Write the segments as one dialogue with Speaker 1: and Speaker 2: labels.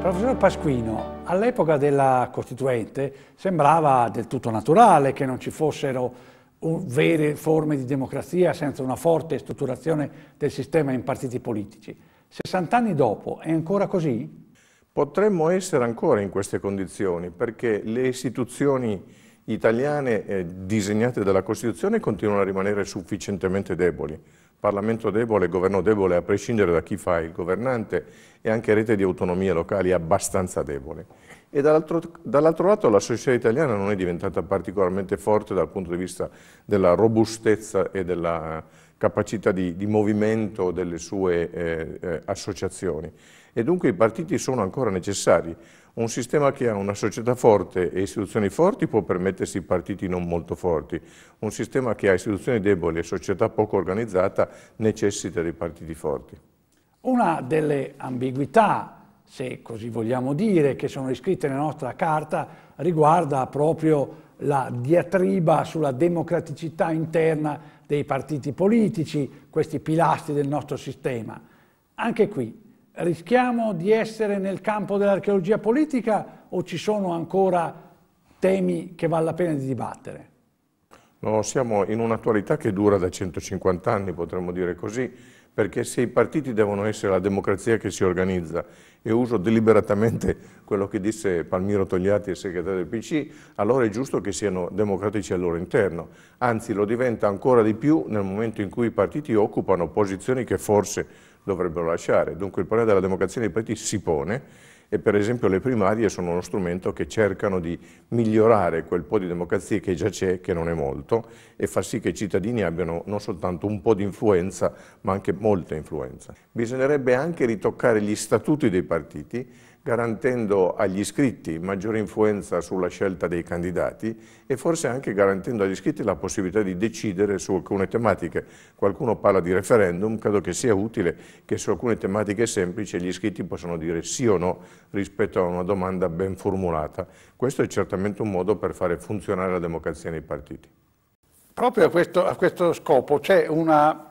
Speaker 1: Professor Pasquino, all'epoca della Costituente sembrava del tutto naturale che non ci fossero vere forme di democrazia senza una forte
Speaker 2: strutturazione del sistema in partiti politici. 60 anni dopo è ancora così? Potremmo essere ancora in queste condizioni perché le istituzioni italiane eh, disegnate dalla Costituzione continuano a rimanere sufficientemente deboli. Parlamento debole, governo debole, a prescindere da chi fa il governante, e anche rete di autonomie locali abbastanza debole. E dall'altro dall lato la società italiana non è diventata particolarmente forte dal punto di vista della robustezza e della capacità di, di movimento delle sue eh, eh, associazioni. E dunque i partiti sono ancora necessari. Un sistema che ha una società forte e istituzioni forti può permettersi partiti non molto forti. Un sistema che ha istituzioni deboli e società poco organizzata necessita dei partiti forti.
Speaker 1: Una delle ambiguità se così vogliamo dire, che sono iscritte nella nostra carta, riguarda proprio la diatriba sulla democraticità interna dei partiti politici, questi pilastri del nostro sistema. Anche qui rischiamo di essere nel campo dell'archeologia politica o ci sono ancora temi che vale la pena di dibattere?
Speaker 2: No, siamo in un'attualità che dura da 150 anni, potremmo dire così, perché se i partiti devono essere la democrazia che si organizza, e uso deliberatamente quello che disse Palmiro Togliatti, il segretario del PC, allora è giusto che siano democratici al loro interno, anzi lo diventa ancora di più nel momento in cui i partiti occupano posizioni che forse dovrebbero lasciare. Dunque il problema della democrazia dei partiti si pone e per esempio le primarie sono uno strumento che cercano di migliorare quel po' di democrazia che già c'è, che non è molto, e far sì che i cittadini abbiano non soltanto un po' di influenza, ma anche molta influenza. Bisognerebbe anche ritoccare gli statuti dei partiti garantendo agli iscritti maggiore influenza sulla scelta dei candidati e forse anche garantendo agli iscritti la possibilità di decidere su alcune tematiche. Qualcuno parla di referendum, credo che sia utile che su alcune tematiche semplici gli iscritti possano dire sì o no rispetto a una domanda ben formulata. Questo è certamente un modo per fare funzionare la democrazia nei partiti.
Speaker 1: Proprio a questo, a questo scopo c'è una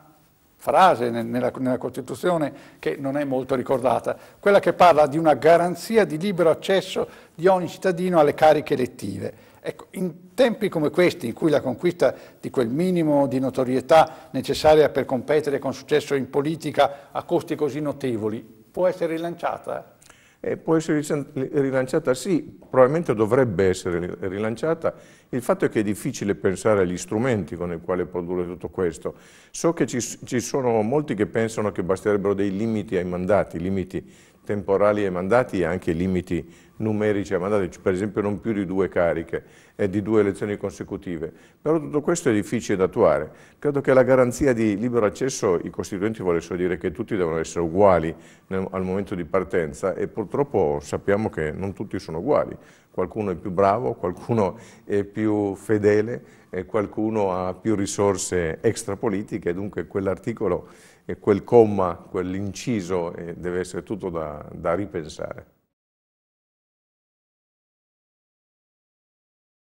Speaker 1: frase nella, nella, Costituzione che non è molto ricordata, quella che parla di una garanzia di libero accesso di ogni cittadino alle cariche elettive. Ecco, in tempi come questi, in cui la conquista di quel minimo di notorietà necessaria per competere con successo in politica a costi così notevoli, può essere rilanciata?
Speaker 2: eh, può essere rilanciata? Sì, probabilmente dovrebbe essere rilanciata. Il fatto è che è difficile pensare agli strumenti con i quali produrre tutto questo. So che ci, ci sono molti che pensano che basterebbero dei limiti ai mandati, limiti temporali ai mandati e anche limiti numerici ai mandati, cioè, per esempio non più di due cariche e di due elezioni consecutive. Però tutto questo è difficile da attuare. Credo che la garanzia di libero accesso, i costituenti volessero dire che tutti devono essere uguali nel, al momento di partenza e purtroppo sappiamo che non tutti sono uguali. Qualcuno è più bravo, qualcuno è più fedele, qualcuno ha più risorse extrapolitiche e dunque quell'articolo quel comma, quell'inciso eh, deve essere tutto da, da ripensare.